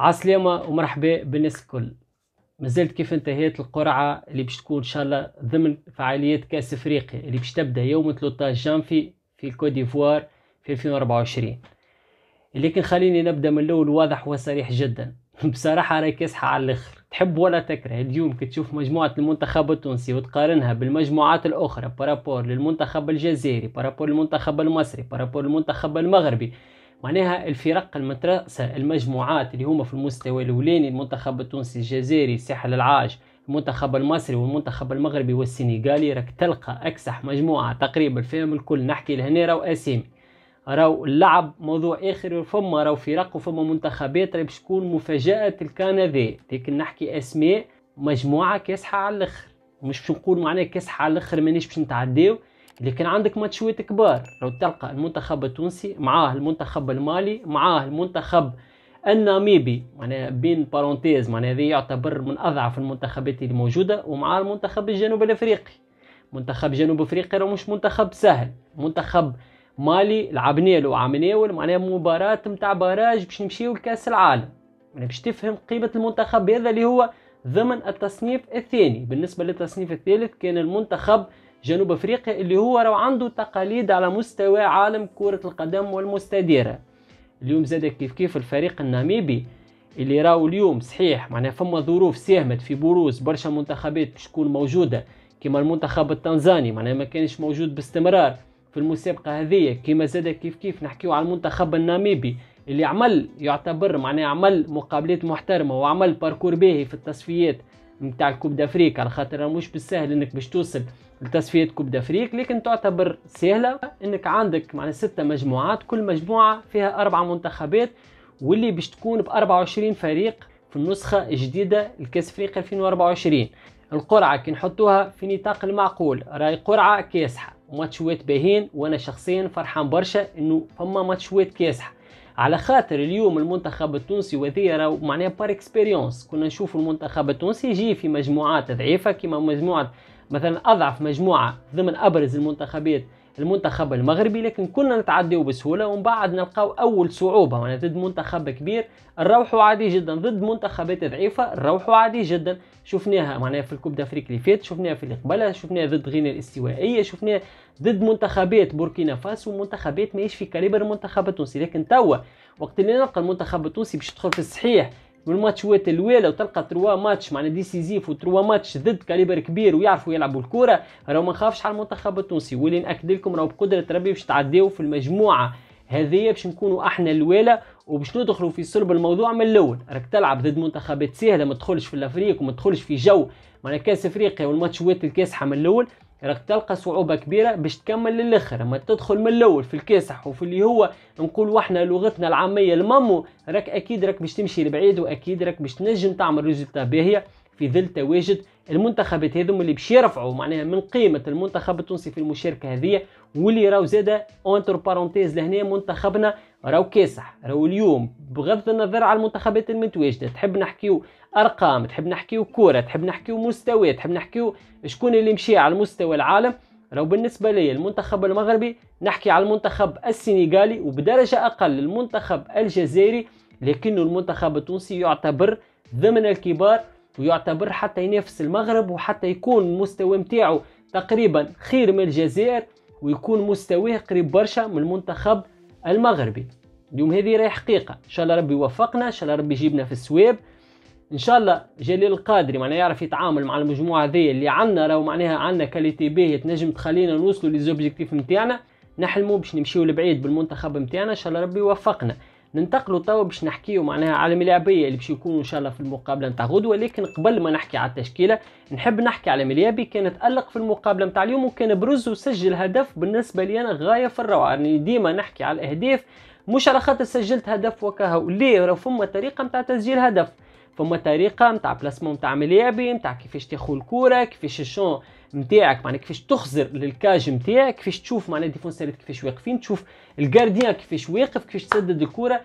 عسلامة ومرحبا بالناس الكل مازالت كيف انتهيت القرعة اللي باش تكون إن شاء الله ضمن فعاليات كأس إفريقيا اللي باش تبدأ يوم 13 جانفي في الكوت ديفوار في 2024 لكن خليني نبدا من الاول واضح وصريح جدا بصراحه راهي كاسحه على الاخر تحب ولا تكره اليوم كي تشوف مجموعه المنتخب التونسي وتقارنها بالمجموعات الاخرى بارابور للمنتخب الجزائري بارابور للمنتخب المصري بارابور للمنتخب المغربي معناها الفرق المترأسة المجموعات اللي هما في المستوى الأولاني المنتخب التونسي الجزائري الساحل العاج المنتخب المصري والمنتخب المغربي والسنغالي راك تلقى أكسح مجموعة تقريبا فيهم الكل نحكي لهنا راهو أسامي راهو اللعب موضوع آخر فما راهو فرق وفما منتخبات راهي باش تكون مفاجأة الكندي لكن نحكي أسماء مجموعة كاسحة على الآخر مش باش نقول معناها كاسحة على الآخر مانيش باش نتعداو اللي كان عندك ماتشويت كبار لو تلقى المنتخب التونسي معاه المنتخب المالي معاه المنتخب الناميبي معناها بين بارونتيز معناها هذا يعتبر من اضعف المنتخبات اللي موجوده ومعاه المنتخب الجنوب الافريقي منتخب جنوب افريقيا راه مش منتخب سهل منتخب مالي لعبنا له عام معناها مباراة نتاع باراج باش نمشيو لكأس العالم معناها باش تفهم قيمة المنتخب هذا اللي هو ضمن التصنيف الثاني بالنسبة للتصنيف الثالث كان المنتخب جنوب افريقيا اللي هو راه عنده تقاليد على مستوى عالم كرة القدم والمستديرة اليوم زاد كيف كيف الفريق الناميبي اللي راهو اليوم صحيح معناها فما ظروف ساهمت في بروز برشا منتخبات باش تكون موجوده كما المنتخب التنزاني معناها ما كانش موجود باستمرار في المسابقه هذية كما زاد كيف كيف نحكيو على المنتخب الناميبي اللي عمل يعتبر معناها عمل مقابلات محترمه وعمل باركور باهي في التصفيات نتاع الكوب دافريكا على خاطر مش بالسهل انك باش توصل لتصفيه كوب دافريك لكن تعتبر سهله انك عندك معناها سته مجموعات كل مجموعه فيها اربع منتخبات واللي باش تكون ب 24 فريق في النسخه الجديده لكاس افريقيا 2024 القرعه كي نحطوها في نطاق المعقول راهي قرعه كاسحه وماتشوات باهين وانا شخصيا فرحان برشا انه فما ماتشوات كاسحه على خاطر اليوم المنتخب التونسي وذي راهو معناها بار اكسبيريونس كنا نشوف المنتخب التونسي يجي في مجموعات ضعيفه كيما مجموعه مثلا اضعف مجموعه ضمن ابرز المنتخبات المنتخب المغربي لكن كنا نتعديو بسهوله ومن بعد نلقاو اول صعوبه وانا يعني ضد منتخب كبير نروحوا عادي جدا ضد منتخبات ضعيفه نروحوا عادي جدا شفناها معناها في الكوب دافريك اللي فات شفناها في اللي قبلها شفناها ضد غينيا الاستوائيه شفناها ضد منتخبات بوركينا فاسو ومنتخبات ماهيش في كاليبر المنتخب التونسي لكن توا وقت اللي نلقى المنتخب التونسي باش يدخل في الصحيح والماتشوات الاولى وتلقى تروا ماتش معنا ديسيزيف وتروا ماتش ضد كاليبر كبير ويعرفوا يلعبوا الكره راه ما نخافش على المنتخب التونسي واللي ناكد لكم راه بقدره ربي باش تعديو في المجموعه هذه باش نكونوا احنا الاولى وباش ندخلوا في صلب الموضوع من الاول راك تلعب ضد منتخبات سهله ما تدخلش في الافريق وما تدخلش في جو معنا كاس افريقيا والماتشات الكاسحه من الاول راك تلقى صعوبه كبيره باش تكمل للاخر ما تدخل من الاول في الكاسح وفي اللي هو نقول احنا لغتنا العاميه المامو راك اكيد راك باش تمشي لبعيد واكيد راك باش تنجم تعمل ريزلتا باهيه في ظل تواجد المنتخبات هذوما اللي باش يرفعوا معناها من قيمه المنتخب التونسي في المشاركه هذه واللي راهو زاده اونتر بارونتيز لهنا منتخبنا راهو كاسح راهو اليوم بغض النظر على المنتخبات المتواجده تحب نحكيو ارقام تحب نحكيو كوره تحب نحكيو مستويات تحب نحكيو شكون اللي مشي على مستوى العالم لو بالنسبة لي المنتخب المغربي نحكي على المنتخب السنغالي وبدرجة أقل المنتخب الجزائري لكن المنتخب التونسي يعتبر ضمن الكبار ويعتبر حتى ينافس المغرب وحتى يكون المستوى متاعو تقريبا خير من الجزائر ويكون مستواه قريب برشا من المنتخب المغربي اليوم هذه راهي حقيقة إن شاء الله ربي يوفقنا إن شاء الله ربي يجيبنا في السواب ان شاء الله جليل القادري معناها يعرف يتعامل مع المجموعه هذه اللي عندنا راهو معناها عندنا كاليتي باهيه تنجم تخلينا نوصلوا للزوبجيكتيف نتاعنا نحلموا باش نمشيو لبعيد بالمنتخب نتاعنا ان شاء الله ربي يوفقنا ننتقلوا توا باش نحكيو معناها على الملاعبيه اللي باش يكونوا ان شاء الله في المقابله نتاع غدوه لكن قبل ما نحكي على التشكيله نحب نحكي على مليابي كان تالق في المقابله نتاع اليوم وكان برز وسجل هدف بالنسبه لي انا غايه في الروعه يعني ديما نحكي على الاهداف مش على خاطر سجلت هدف وكهو ليه راه فما طريقه نتاع تسجيل هدف فما طريقه نتاع بلاسمون نتاع ملعبي نتاع كيفاش تاخذ الكره كيفاش الشون نتاعك معناها كيفاش تخزر للكاج نتاعك كيفاش تشوف معناها ديفونسيرات كيفاش واقفين تشوف الجارديان كيفاش واقف كيفاش تسدد الكره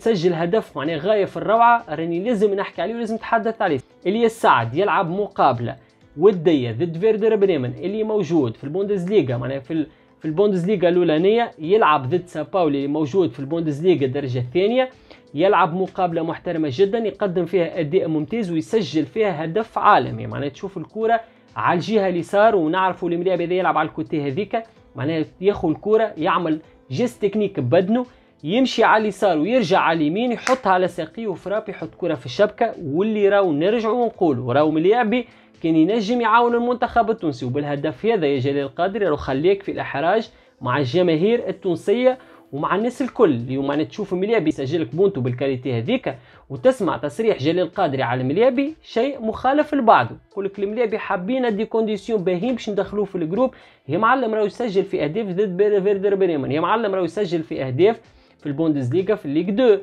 تسجل هدف معناه غايه في الروعه راني لازم نحكي عليه ولازم نتحدث عليه اللي السعد يلعب مقابله وديه ضد فيردر بريمن اللي موجود في البوندسليغا معناها في في البوندسليغا الاولانيه يلعب ضد سان باولي اللي موجود في البوندسليغا الدرجه الثانيه يلعب مقابله محترمه جدا يقدم فيها اداء ممتاز ويسجل فيها هدف عالمي معناها تشوف الكره على الجهه اليسار ونعرفوا الملاعب هذا يلعب على الكوتي هذيك معناها ياخذ الكره يعمل جيست تكنيك بدنه يمشي على اليسار ويرجع على اليمين يحطها على ساقيه وفراب يحط كره في الشبكه واللي راو نرجعوا ونقولوا راو ملاعبي كان ينجم يعاون المنتخب التونسي وبالهدف هذا يا جلال القادري خليك في الإحراج مع الجماهير التونسية ومع الناس الكل اليوم معنا تشوف مليابي يسجلك بونتو بالكاليتي هذيك وتسمع تصريح جلال القادري على مليابي شيء مخالف لبعضه يقول لك المليابي حابين دي كونديسيون باهيين باش ندخلوه في الجروب يا معلم راهو يسجل في اهداف ضد فيردر بريمن يا معلم راهو يسجل في اهداف في البوندسليغا في الليغ 2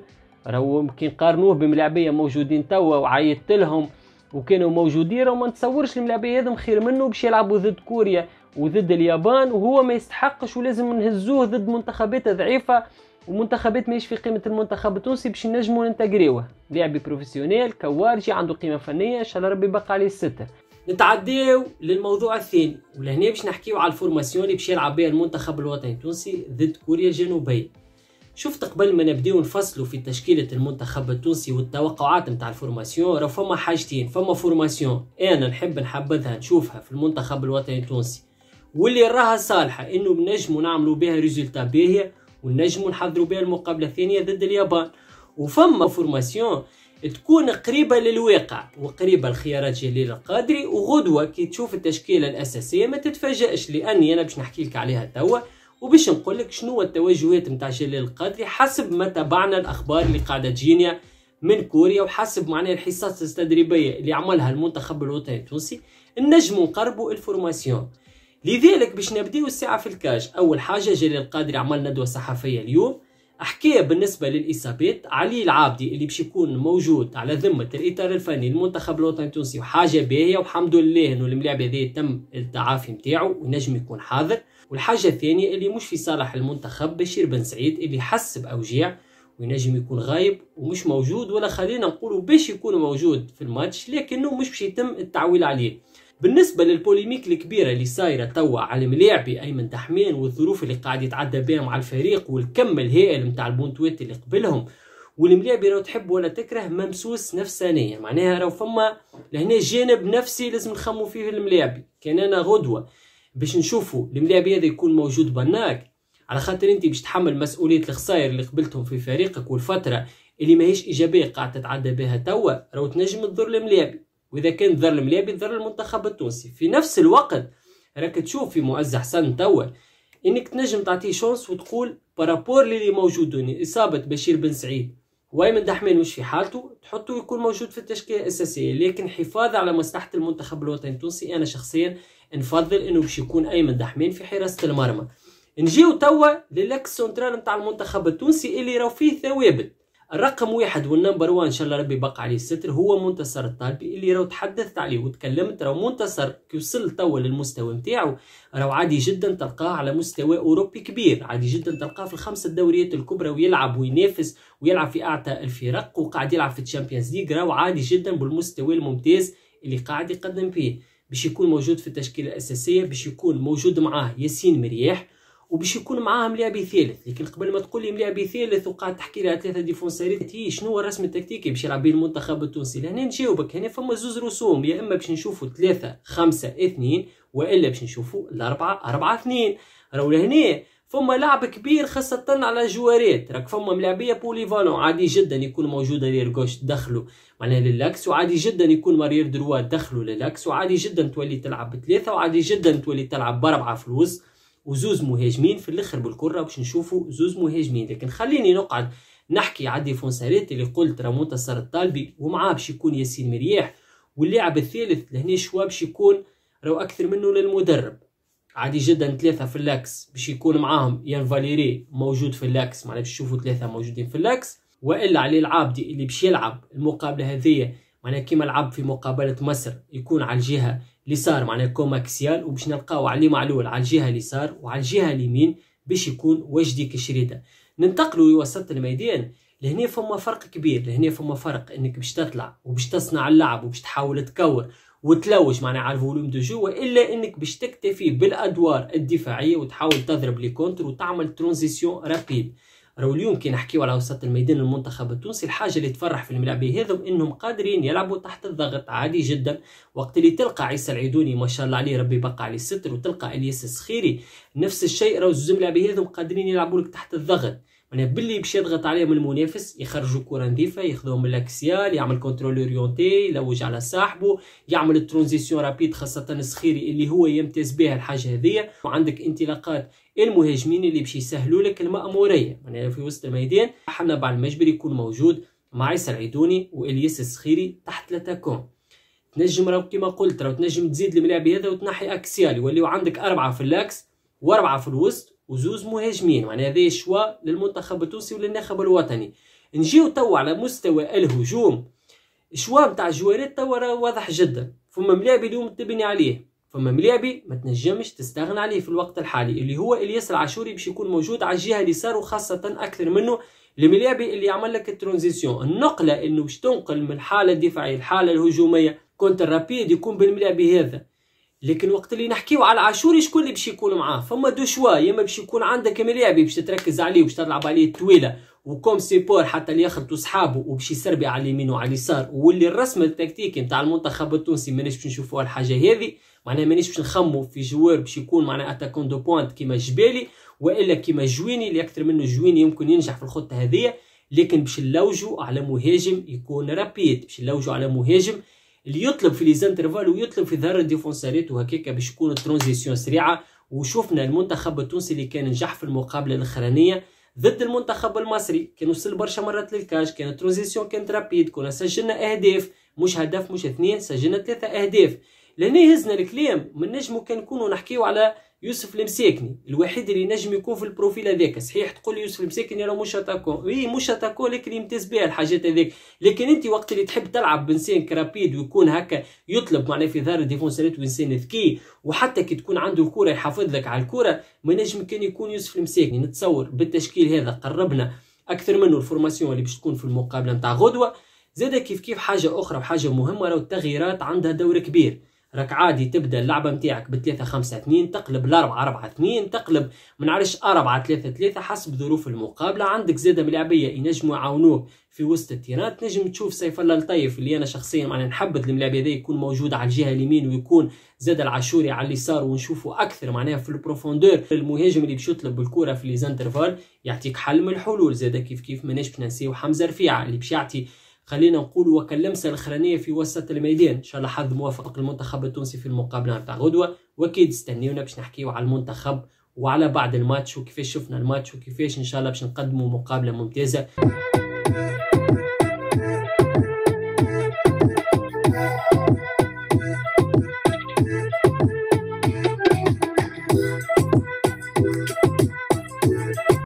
راهو كي نقارنوه بملاعبيه موجودين توا وعيطت لهم وكانوا موجودين راه ما نتصورش الملاعبيه هذم خير منه باش يلعبوا ضد كوريا وضد اليابان وهو ما يستحقش ولازم نهزوه ضد منتخبات ضعيفه ومنتخبات ماهيش في قيمه المنتخب التونسي باش نجموا ننتقريوه لاعبي بروفيسيونيل كوارجي عنده قيمه فنيه ان شاء الله ربي يبقى عليه السته نتعداو للموضوع الثاني ولهنا باش نحكيو على الفورماسيون اللي باش يلعب بها المنتخب الوطني التونسي ضد كوريا الجنوبيه شفت قبل ما نبداو نفصلوا في تشكيله المنتخب التونسي والتوقعات نتاع الفورماسيون راه فما حاجتين فما فورماسيون انا نحب نحبذها نشوفها في المنتخب الوطني التونسي واللي راها صالحه انه نجمو نعملوا بها ريزولتا باهيه ونجمو نحضروا بها المقابله الثانيه ضد اليابان وفما فورماسيون تكون قريبة للواقع وقريبة لخيارات جليل القادري وغدوة كي تشوف التشكيلة الأساسية ما تتفاجئش لأني أنا باش نحكي لك عليها توا وباش نقول لك شنو التوجهات نتاع جلال القادري حسب ما تابعنا الاخبار اللي قاعده تجينا من كوريا وحسب معناها الحصص التدريبيه اللي عملها المنتخب الوطني التونسي النجم نقربوا الفورماسيون لذلك باش نبداو الساعه في الكاش اول حاجه جلال القادري عمل ندوه صحفيه اليوم حكاية بالنسبة للإصابات علي العابدي اللي باش يكون موجود على ذمة الإطار الفني المنتخب الوطني التونسي وحاجة باهية والحمد لله إنه الملاعب هذايا تم التعافي نتاعو ونجم يكون حاضر والحاجة الثانية اللي مش في صالح المنتخب بشير بن سعيد اللي حس باوجاع وينجم يكون غايب ومش موجود ولا خلينا نقولوا باش يكون موجود في الماتش لكنه مش باش يتم التعويل عليه بالنسبه للبوليميك الكبيره اللي صايره توا على ملاعبي ايمن دحمان والظروف اللي قاعد يتعدى بها مع الفريق والكم الهائل نتاع البونتويت اللي قبلهم والملاعبي راهو تحب ولا تكره ممسوس نفسانيا معناها راهو فما لهنا جانب نفسي لازم نخمو فيه الملاعبي كان انا غدوه باش نشوفوا الملاعبي هذا يكون موجود بناك على خاطر انت باش تحمل مسؤوليه الخسائر اللي قبلتهم في فريقك والفتره اللي ماهيش ايجابيه قاعد تتعدى بها توا راهو تنجم تضر الملاعبي واذا كان ضر الملاعب ضر المنتخب التونسي في نفس الوقت راك تشوف في معز حسن توا انك تنجم تعطيه شونس وتقول بارابور للي موجودون اصابه بشير بن سعيد وايمن دحمان مش في حالته تحطه يكون موجود في التشكيله الاساسيه لكن حفاظا على مصلحه المنتخب الوطني التونسي انا شخصيا نفضل انه باش يكون ايمن دحمان في حراسه المرمى نجيو توا للاكس سونترال نتاع المنتخب التونسي اللي راهو فيه ثوابت الرقم واحد والنمبر وان ان شاء الله ربي يبقى عليه الستر هو منتصر الطالبي اللي راهو تحدثت عليه وتكلمت راهو منتصر كي وصل توا للمستوى نتاعو راهو عادي جدا تلقاه على مستوى اوروبي كبير عادي جدا تلقاه في الخمسه الدوريات الكبرى ويلعب وينافس ويلعب في اعتى الفرق وقاعد يلعب في الشامبيونز ليغ راهو عادي جدا بالمستوى الممتاز اللي قاعد يقدم فيه باش يكون موجود في التشكيله الاساسيه باش يكون موجود معاه ياسين مرياح وباش يكون معاهم لعبي ثالث لكن قبل ما تقول لي لعبي ثالث وقعد تحكي لي على ثلاثه ديفونساريت هي شنو هو الرسم التكتيكي باش يلعب به المنتخب التونسي لهنا نجاوبك هنا فما زوز رسوم يا اما باش نشوفوا ثلاثه خمسه اثنين والا باش نشوفوا الاربعه اربعه اثنين راهو لهنا فما لعب كبير خاصة على جواريت راك فما ملاعبية بوليفانو عادي جدا يكون موجودة رير جوش دخلوا معناها للاكس وعادي جدا يكون مارير دروا دخلوا للاكس وعادي جدا تولي تلعب بثلاثة وعادي جدا تولي تلعب بأربعة فلوس وزوز مهاجمين في الاخر بالكره باش نشوفوا زوز مهاجمين لكن خليني نقعد نحكي على ديفونساريت اللي قلت راه منتصر الطالبي ومعاه باش يكون ياسين مرياح واللاعب الثالث لهنا شوا باش يكون راهو اكثر منه للمدرب عادي جدا ثلاثة في اللاكس باش يكون معاهم يان فاليري موجود في اللاكس معناها باش تشوفوا ثلاثة موجودين في اللاكس والا علي العابدي اللي باش يلعب المقابلة هذه معناها كيما لعب في مقابلة مصر يكون على الجهة اليسار معناه كوماكسيال وباش نلقاو على معلول على الجهه اليسار وعلى الجهه اليمين باش يكون وجدي كشريده ننتقلوا لوسط الميدان لهنا فما فرق كبير لهنا فما فرق انك باش تطلع وباش تصنع اللعب وباش تحاول تكور وتلوج معناها على الفوليوم دو جو والا انك باش تكتفي بالادوار الدفاعيه وتحاول تضرب لي كونتر وتعمل ترانزيسيون رابيد راهو اليوم كي نحكيو على وسط الميدان المنتخب التونسي الحاجه اللي تفرح في الملاعبيه هذم انهم قادرين يلعبوا تحت الضغط عادي جدا وقت اللي تلقى عيسى العيدوني ما شاء الله عليه ربي بقى عليه الستر وتلقى الياس السخيري نفس الشيء راهو زوج ملاعبيه هذم قادرين يلعبوا لك تحت الضغط معناها باللي باش يضغط عليهم المنافس يخرجوا كره نظيفه ياخذوهم من الاكسيال يعمل كونترول اورونتي يلوج على صاحبه يعمل الترانزيسيون رابيد خاصه الصخيري اللي هو يمتاز بها الحاجه هذيا وعندك انطلاقات المهاجمين اللي باش يسهلوا لك المأموريه معناها في وسط الميدان حنا بعد المجبري يكون موجود مع عيسى العيدوني والياس الصخيري تحت لاتاكون تنجم راه كيما قلت راه تنجم تزيد الملاعب هذا وتنحي اكسيال يوليو عندك اربعه في الاكس واربعه في الوسط وزوز مهاجمين معناها هذا شوا للمنتخب التونسي وللناخب الوطني نجيو توا على مستوى الهجوم شوا نتاع جواريت توا واضح جدا فما ملاعبي اليوم تبني عليه فما ملاعبي ما تنجمش تستغنى عليه في الوقت الحالي اللي هو الياس العاشوري باش يكون موجود على الجهه اليسار وخاصه اكثر منه الملاعبي اللي يعمل لك الترانزيسيون النقله انه باش تنقل من الحاله الدفاعيه الحاله الهجوميه كونتر رابيد يكون بالملاعبي هذا لكن وقت اللي نحكيو على عاشوري شكون اللي باش يكون معاه فما دو شوا يا اما باش يكون عندك ملاعبي باش تركز عليه باش تلعب عليه طويله وكوم سيبور حتى اللي يخلط صحابه وباش يسربي على اليمين وعلى اليسار واللي الرسم التكتيكي نتاع المنتخب التونسي مانيش باش نشوفوا الحاجه هذه معناها مانيش باش نخمو في جوار باش يكون معناها اتاكون دو بوانت كيما جبالي والا كيما جويني اللي اكثر منه جويني يمكن ينجح في الخطه هذه لكن باش نلوجوا على مهاجم يكون رابيد باش نلوجوا على مهاجم اللي يطلب في ليزانترفال ويطلب في ظهر الديفونساريت وهكاك باش يكون الترانزيسيون سريعه وشفنا المنتخب التونسي اللي كان نجح في المقابله الاخرانيه ضد المنتخب المصري كان وصل برشا مرات للكاش كان الترانزيسيون كانت رابيد كنا سجلنا اهداف مش هدف مش اثنين سجلنا ثلاثه اهداف لهنا يهزنا الكلام من نجمو كان نكونوا نحكيو على يوسف المساكني الوحيد اللي نجم يكون في البروفيل هذاك صحيح تقول يوسف المساكني راه مش اتاكو وي مش اتاكو لكن يمتاز بها الحاجات هذيك لكن انت وقت اللي تحب تلعب بانسان كرابيد ويكون هكا يطلب معناه في ظهر الديفونسرات وانسان ذكي وحتى كي تكون عنده الكره يحافظ لك على الكره ما نجم كان يكون يوسف المساكني نتصور بالتشكيل هذا قربنا اكثر منه الفورماسيون اللي باش تكون في المقابله نتاع غدوه زاد كيف كيف حاجه اخرى وحاجه مهمه راه التغييرات عندها دور كبير راك عادي تبدا اللعبه نتاعك ب 3 5 2 تقلب ل 4 4 2 تقلب ما نعرفش 4 3 3 حسب ظروف المقابله عندك زاده ملاعبيه ينجموا يعاونوه في وسط التيران تنجم تشوف سيف الله الطيف اللي انا شخصيا معناها نحب الملاعب هذا يكون موجود على الجهه اليمين ويكون زاد العاشوري على اليسار ونشوفه اكثر معناها في البروفوندور المهاجم اللي باش يطلب الكره في ليزانترفال يعطيك حل من الحلول زاد كيف كيف ماناش باش ننسيو حمزه رفيعه اللي باش يعطي خلينا نقول وكلمسه الاخرانيه في وسط الميدان ان شاء الله حظ موافق المنتخب التونسي في المقابله نتاع غدوه واكيد استنيونا باش نحكيو على المنتخب وعلى بعد الماتش وكيفاش شفنا الماتش وكيفاش ان شاء الله باش نقدموا مقابله ممتازه